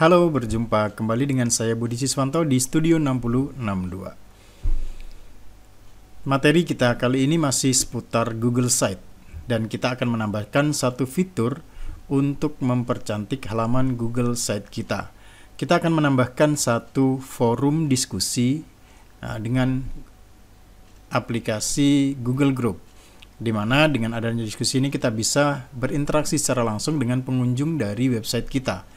Halo, berjumpa kembali dengan saya Budi Siswanto di Studio 6062. Materi kita kali ini masih seputar Google Site dan kita akan menambahkan satu fitur untuk mempercantik halaman Google Site kita. Kita akan menambahkan satu forum diskusi eh, dengan aplikasi Google Group di mana dengan adanya diskusi ini kita bisa berinteraksi secara langsung dengan pengunjung dari website kita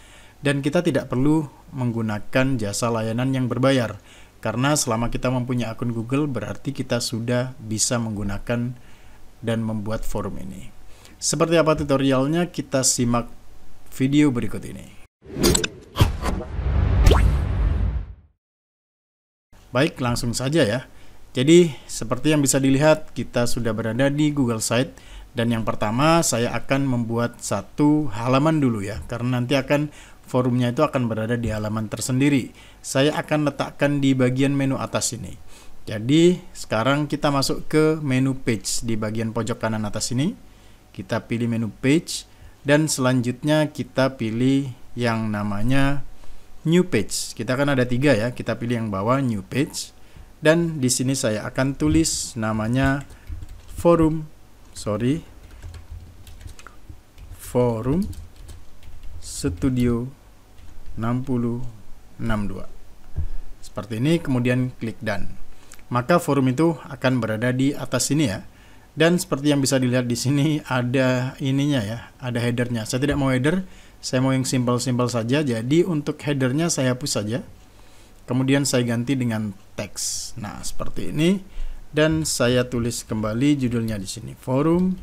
dan kita tidak perlu menggunakan jasa layanan yang berbayar karena selama kita mempunyai akun Google berarti kita sudah bisa menggunakan dan membuat forum ini. Seperti apa tutorialnya kita simak video berikut ini. Baik, langsung saja ya. Jadi, seperti yang bisa dilihat, kita sudah berada di Google Site dan yang pertama saya akan membuat satu halaman dulu ya karena nanti akan Forumnya itu akan berada di halaman tersendiri. Saya akan letakkan di bagian menu atas ini. Jadi, sekarang kita masuk ke menu page di bagian pojok kanan atas ini. Kita pilih menu page dan selanjutnya kita pilih yang namanya new page. Kita kan ada tiga ya, kita pilih yang bawah new page dan di sini saya akan tulis namanya forum, sorry, forum studio 6062. Seperti ini, kemudian klik done. Maka forum itu akan berada di atas sini ya. Dan seperti yang bisa dilihat di sini ada ininya ya, ada headernya. Saya tidak mau header, saya mau yang simple-simple saja. Jadi untuk headernya saya hapus saja. Kemudian saya ganti dengan teks. Nah, seperti ini. Dan saya tulis kembali judulnya di sini. Forum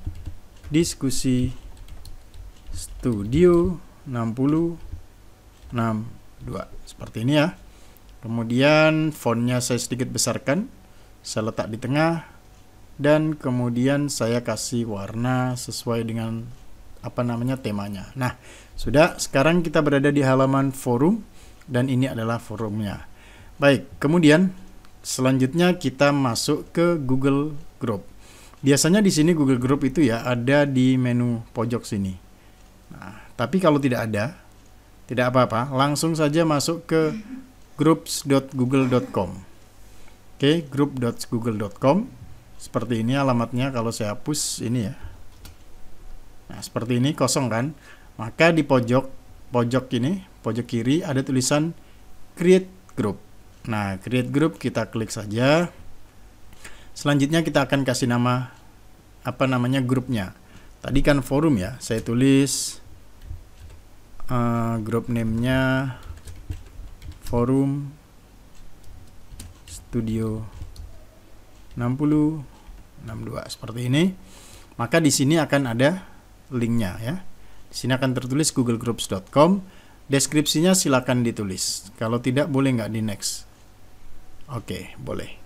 diskusi studio 60 6, 2 seperti ini ya kemudian fontnya saya sedikit besarkan saya letak di tengah dan kemudian saya kasih warna sesuai dengan apa namanya temanya nah sudah sekarang kita berada di halaman forum dan ini adalah forumnya baik kemudian selanjutnya kita masuk ke Google Group biasanya di sini Google Group itu ya ada di menu pojok sini nah tapi kalau tidak ada tidak apa-apa, langsung saja masuk ke groups.google.com. Oke, okay, group.google.com. Seperti ini alamatnya kalau saya hapus ini ya. Nah, seperti ini kosong kan? Maka di pojok pojok ini, pojok kiri ada tulisan create group. Nah, create group kita klik saja. Selanjutnya kita akan kasih nama apa namanya grupnya. Tadi kan forum ya, saya tulis uh, group name-nya forum studio 60 62 seperti ini maka di sini akan ada linknya ya di sini akan tertulis googlegroups.com deskripsinya silakan ditulis kalau tidak boleh nggak di next oke boleh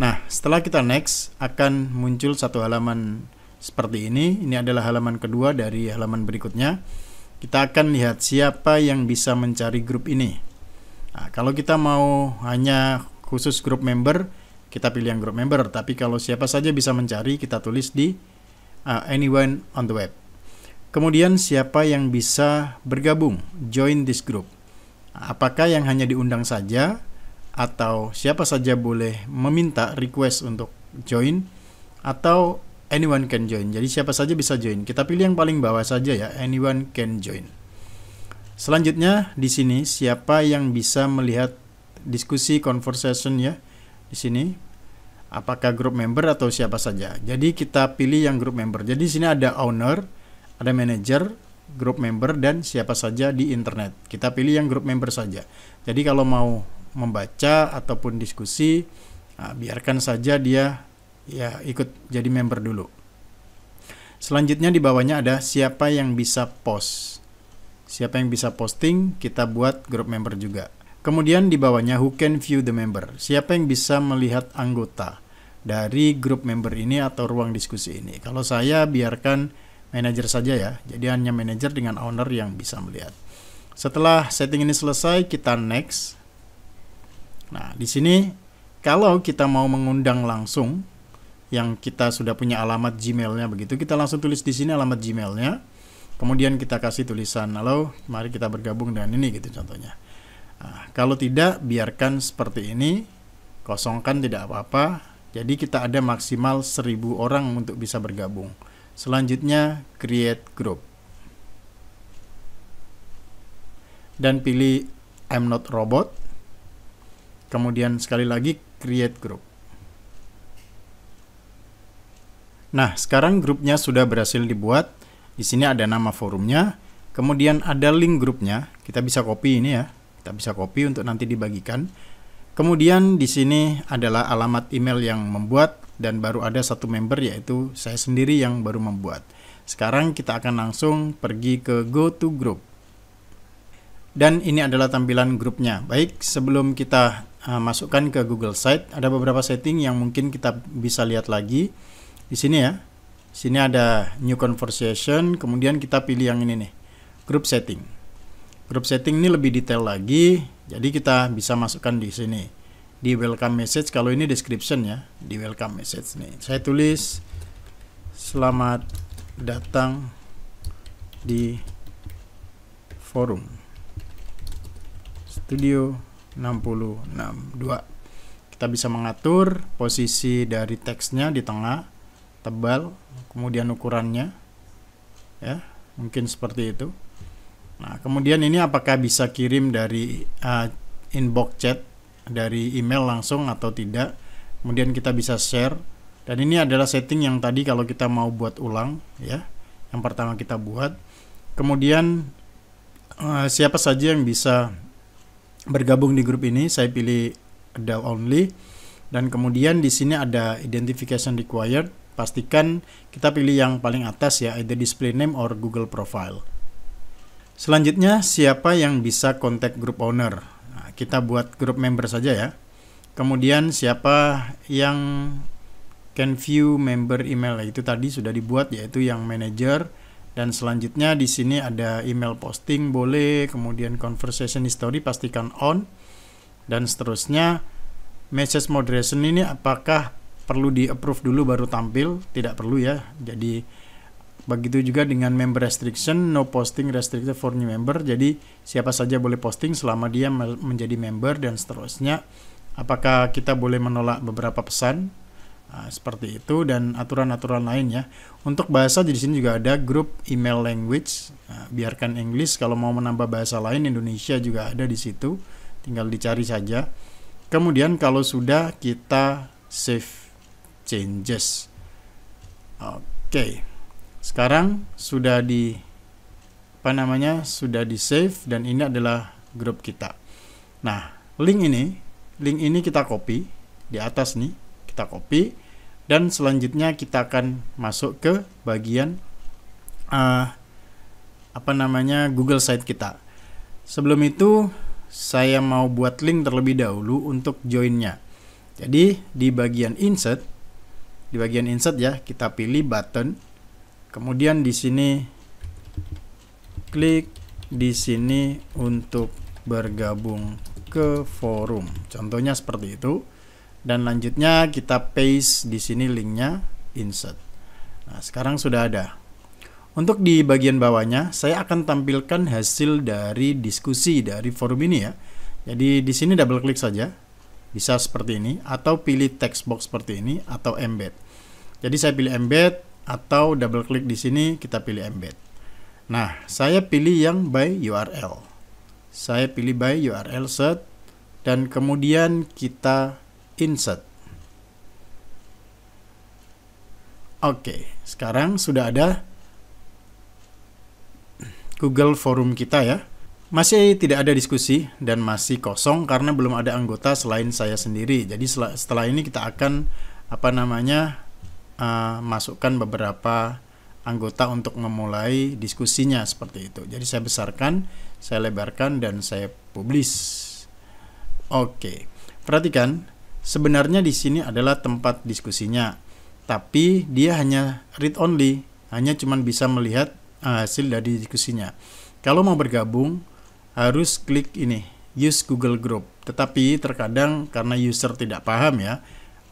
nah setelah kita next akan muncul satu halaman seperti ini ini adalah halaman kedua dari halaman berikutnya kita akan lihat siapa yang bisa mencari grup ini. Nah, kalau kita mau hanya khusus grup member, kita pilih yang grup member. Tapi kalau siapa saja bisa mencari, kita tulis di uh, anyone on the web. Kemudian siapa yang bisa bergabung, join this group. Apakah yang hanya diundang saja atau siapa saja boleh meminta request untuk join atau anyone can join. Jadi siapa saja bisa join. Kita pilih yang paling bawah saja ya, anyone can join. Selanjutnya di sini siapa yang bisa melihat diskusi conversation ya di sini apakah grup member atau siapa saja. Jadi kita pilih yang grup member. Jadi di sini ada owner, ada manager, grup member dan siapa saja di internet. Kita pilih yang grup member saja. Jadi kalau mau membaca ataupun diskusi, ah, biarkan saja dia ya ikut jadi member dulu. Selanjutnya di bawahnya ada siapa yang bisa post. Siapa yang bisa posting, kita buat grup member juga. Kemudian di bawahnya who can view the member. Siapa yang bisa melihat anggota dari grup member ini atau ruang diskusi ini. Kalau saya biarkan manajer saja ya. Jadi hanya manajer dengan owner yang bisa melihat. Setelah setting ini selesai, kita next. Nah, di sini kalau kita mau mengundang langsung yang kita sudah punya alamat Gmailnya begitu kita langsung tulis di sini alamat Gmailnya kemudian kita kasih tulisan halo mari kita bergabung dengan ini gitu contohnya nah, kalau tidak biarkan seperti ini kosongkan tidak apa-apa jadi kita ada maksimal 1000 orang untuk bisa bergabung selanjutnya create group dan pilih I'm not robot kemudian sekali lagi create group Nah, sekarang grupnya sudah berhasil dibuat. Di sini ada nama forumnya, kemudian ada link grupnya. Kita bisa copy ini ya. Kita bisa copy untuk nanti dibagikan. Kemudian di sini adalah alamat email yang membuat dan baru ada satu member yaitu saya sendiri yang baru membuat. Sekarang kita akan langsung pergi ke go to group. Dan ini adalah tampilan grupnya. Baik, sebelum kita eh, masukkan ke Google Site, ada beberapa setting yang mungkin kita bisa lihat lagi di sini ya. Di sini ada new conversation, kemudian kita pilih yang ini nih, group setting. Group setting ini lebih detail lagi, jadi kita bisa masukkan di sini. Di welcome message, kalau ini description ya, di welcome message nih. Saya tulis, selamat datang di forum studio 662 kita bisa mengatur posisi dari teksnya di tengah tebal, kemudian ukurannya. Ya, mungkin seperti itu. Nah, kemudian ini apakah bisa kirim dari uh, inbox chat dari email langsung atau tidak. Kemudian kita bisa share dan ini adalah setting yang tadi kalau kita mau buat ulang ya. Yang pertama kita buat. Kemudian uh, siapa saja yang bisa bergabung di grup ini, saya pilih adult only dan kemudian di sini ada identification required Pastikan kita pilih yang paling atas ya, either display name or Google profile. Selanjutnya, siapa yang bisa kontak group owner? Nah, kita buat grup member saja ya. Kemudian siapa yang can view member email nah, itu tadi sudah dibuat yaitu yang manager dan selanjutnya di sini ada email posting boleh kemudian conversation history pastikan on dan seterusnya message moderation ini apakah perlu di approve dulu baru tampil tidak perlu ya jadi begitu juga dengan member restriction no posting restricted for new member jadi siapa saja boleh posting selama dia menjadi member dan seterusnya apakah kita boleh menolak beberapa pesan Nah, seperti itu dan aturan-aturan lain ya. Untuk bahasa di sini juga ada grup email language. Nah, biarkan English kalau mau menambah bahasa lain Indonesia juga ada di situ. Tinggal dicari saja. Kemudian kalau sudah kita save changes oke sekarang sudah di apa namanya sudah di save dan ini adalah grup kita nah link ini link ini kita copy di atas nih kita copy dan selanjutnya kita akan masuk ke bagian uh, apa namanya Google Site kita sebelum itu saya mau buat link terlebih dahulu untuk joinnya jadi di bagian insert di bagian insert ya kita pilih button kemudian di sini klik di sini untuk bergabung ke forum contohnya seperti itu dan lanjutnya kita paste di sini linknya insert nah sekarang sudah ada untuk di bagian bawahnya, saya akan tampilkan hasil dari diskusi dari forum ini ya. Jadi di sini double klik saja bisa seperti ini atau pilih text box seperti ini atau embed jadi saya pilih embed atau double klik di sini kita pilih embed nah saya pilih yang by URL saya pilih by URL set dan kemudian kita insert Oke, sekarang sudah ada Google Forum kita ya. Masih tidak ada diskusi dan masih kosong karena belum ada anggota selain saya sendiri. Jadi setelah ini kita akan apa namanya uh, masukkan beberapa anggota untuk memulai diskusinya seperti itu. Jadi saya besarkan, saya lebarkan dan saya publis. Oke. Perhatikan, sebenarnya di sini adalah tempat diskusinya. Tapi dia hanya read only, hanya cuman bisa melihat uh, hasil dari diskusinya. Kalau mau bergabung, harus klik ini use Google Group tetapi terkadang karena user tidak paham ya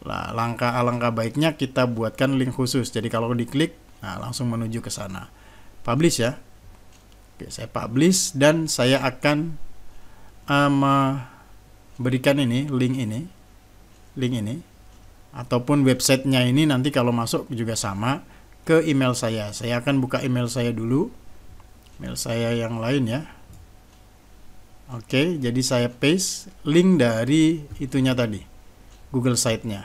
lah langkah alangkah baiknya kita buatkan link khusus jadi kalau diklik nah langsung menuju ke sana publish ya Oke, saya publish dan saya akan um, memberikan ini link ini link ini ataupun websitenya ini nanti kalau masuk juga sama ke email saya saya akan buka email saya dulu email saya yang lain ya Oke, jadi saya paste link dari itunya tadi, Google Site-nya.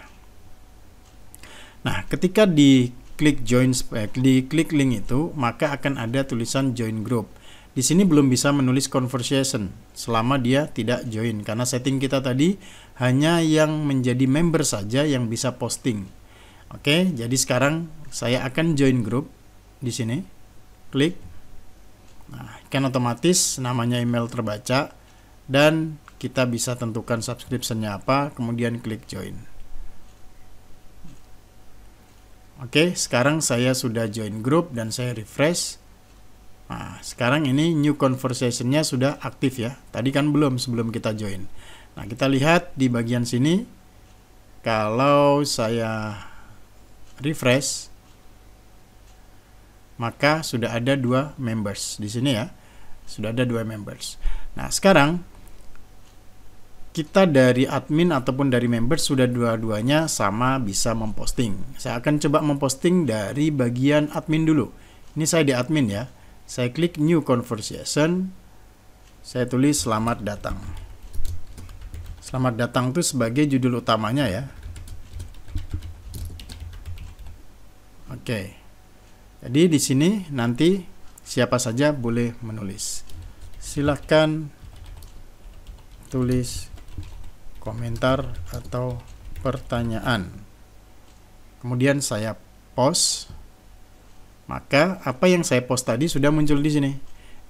Nah, ketika di klik join eh, di klik link itu, maka akan ada tulisan join group. Di sini belum bisa menulis conversation selama dia tidak join karena setting kita tadi hanya yang menjadi member saja yang bisa posting. Oke, jadi sekarang saya akan join group di sini. Klik Nah, kan otomatis namanya email terbaca dan kita bisa tentukan subscriptionnya apa, kemudian klik join. Oke, sekarang saya sudah join grup dan saya refresh. Nah, sekarang ini new conversationnya sudah aktif ya. Tadi kan belum sebelum kita join. Nah, kita lihat di bagian sini. Kalau saya refresh, maka sudah ada dua members di sini ya. Sudah ada dua members. Nah, sekarang kita dari admin ataupun dari member sudah dua-duanya sama bisa memposting. Saya akan coba memposting dari bagian admin dulu. Ini saya di admin ya. Saya klik new conversation. Saya tulis selamat datang. Selamat datang itu sebagai judul utamanya ya. Oke. Okay. Jadi di sini nanti siapa saja boleh menulis. Silahkan tulis komentar atau pertanyaan. Kemudian saya post. Maka apa yang saya post tadi sudah muncul di sini.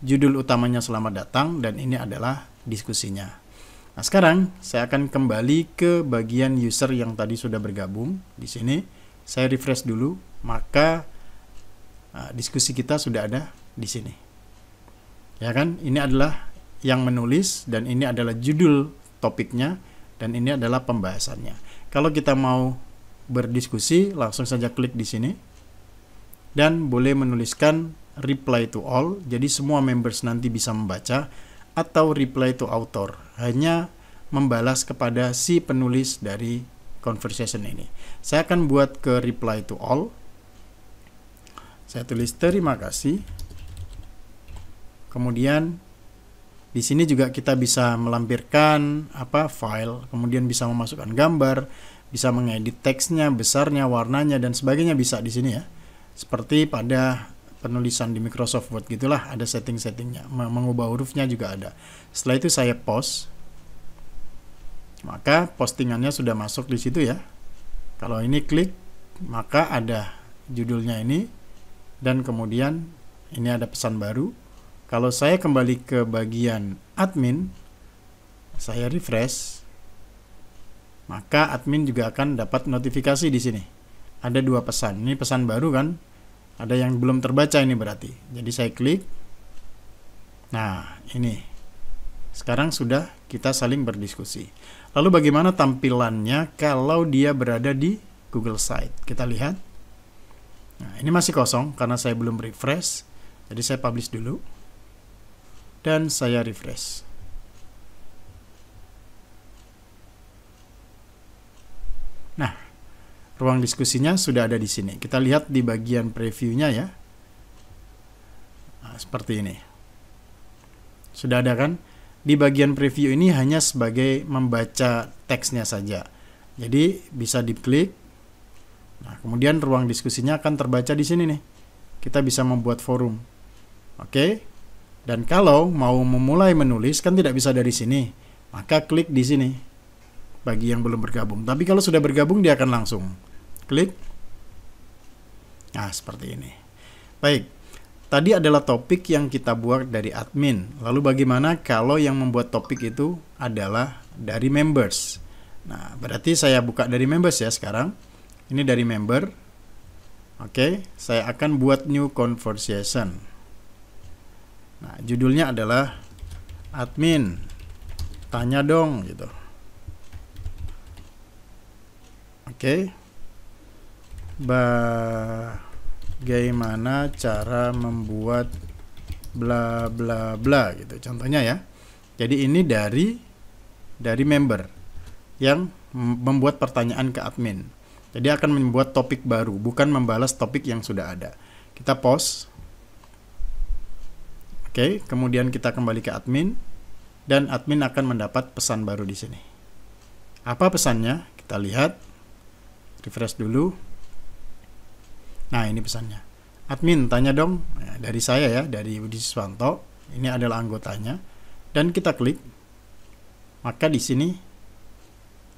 Judul utamanya selamat datang dan ini adalah diskusinya. Nah, sekarang saya akan kembali ke bagian user yang tadi sudah bergabung di sini. Saya refresh dulu, maka Ah, diskusi kita sudah ada di sini. Ya kan? Ini adalah yang menulis dan ini adalah judul topiknya dan ini adalah pembahasannya. Kalau kita mau berdiskusi, langsung saja klik di sini. Dan boleh menuliskan reply to all, jadi semua members nanti bisa membaca atau reply to author. Hanya membalas kepada si penulis dari conversation ini. Saya akan buat ke reply to all saya tulis terima kasih. Kemudian di sini juga kita bisa melampirkan apa file, kemudian bisa memasukkan gambar, bisa mengedit teksnya, besarnya, warnanya dan sebagainya bisa di sini ya. Seperti pada penulisan di Microsoft Word gitulah ada setting-settingnya, mengubah hurufnya juga ada. Setelah itu saya post. Maka postingannya sudah masuk di situ ya. Kalau ini klik maka ada judulnya ini dan kemudian ini ada pesan baru. Kalau saya kembali ke bagian admin, saya refresh, maka admin juga akan dapat notifikasi di sini. Ada dua pesan. Ini pesan baru kan? Ada yang belum terbaca ini berarti. Jadi saya klik. Nah, ini. Sekarang sudah kita saling berdiskusi. Lalu bagaimana tampilannya kalau dia berada di Google Site? Kita lihat. Nah, ini masih kosong karena saya belum refresh. Jadi saya publish dulu. Dan saya refresh. Nah, ruang diskusinya sudah ada di sini. Kita lihat di bagian previewnya ya. Nah, seperti ini. Sudah ada kan? Di bagian preview ini hanya sebagai membaca teksnya saja. Jadi bisa diklik Kemudian ruang diskusinya akan terbaca di sini nih. Kita bisa membuat forum. Oke? Dan kalau mau memulai menulis kan tidak bisa dari sini, maka klik di sini bagi yang belum bergabung. Tapi kalau sudah bergabung dia akan langsung klik. Nah, seperti ini. Baik. Tadi adalah topik yang kita buat dari admin. Lalu bagaimana kalau yang membuat topik itu adalah dari members? Nah, berarti saya buka dari members ya sekarang ini dari member oke okay, saya akan buat new conversation nah judulnya adalah admin tanya dong gitu oke okay. bagaimana cara membuat bla bla bla gitu contohnya ya jadi ini dari dari member yang membuat pertanyaan ke admin jadi akan membuat topik baru, bukan membalas topik yang sudah ada. Kita pause. Oke, kemudian kita kembali ke admin dan admin akan mendapat pesan baru di sini. Apa pesannya? Kita lihat. Refresh dulu. Nah, ini pesannya. Admin, tanya dong. Ya, dari saya ya, dari Budi Siswanto. Ini adalah anggotanya. Dan kita klik. Maka di sini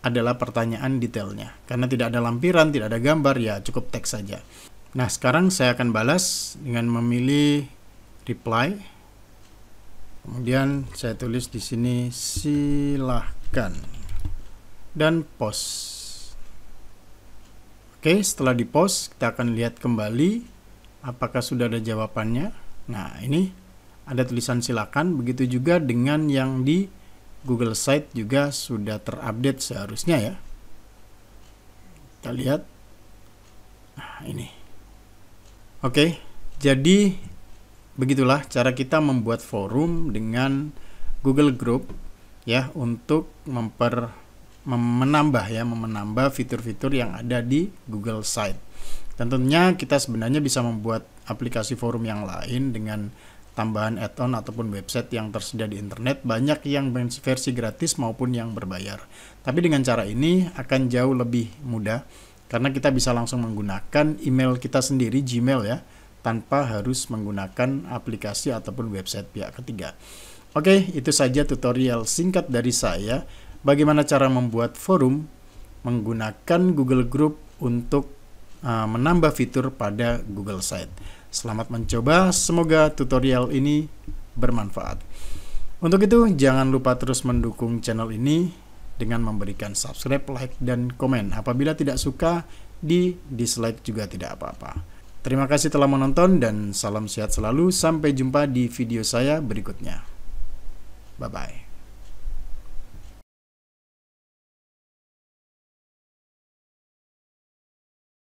adalah pertanyaan detailnya. Karena tidak ada lampiran, tidak ada gambar, ya cukup teks saja. Nah, sekarang saya akan balas dengan memilih reply. Kemudian saya tulis di sini silahkan dan post. Oke, setelah di post kita akan lihat kembali apakah sudah ada jawabannya. Nah, ini ada tulisan silakan begitu juga dengan yang di Google Site juga sudah terupdate seharusnya ya. Kita lihat. Nah, ini. Oke, jadi begitulah cara kita membuat forum dengan Google Group ya untuk memper menambah ya menambah fitur-fitur yang ada di Google Site. tentunya kita sebenarnya bisa membuat aplikasi forum yang lain dengan tambahan add-on ataupun website yang tersedia di internet banyak yang versi gratis maupun yang berbayar. Tapi dengan cara ini akan jauh lebih mudah karena kita bisa langsung menggunakan email kita sendiri Gmail ya tanpa harus menggunakan aplikasi ataupun website pihak ketiga. Oke, itu saja tutorial singkat dari saya bagaimana cara membuat forum menggunakan Google Group untuk uh, menambah fitur pada Google Site. Selamat mencoba, semoga tutorial ini bermanfaat. Untuk itu, jangan lupa terus mendukung channel ini dengan memberikan subscribe, like, dan komen. Apabila tidak suka, di dislike juga tidak apa-apa. Terima kasih telah menonton dan salam sehat selalu. Sampai jumpa di video saya berikutnya. Bye-bye.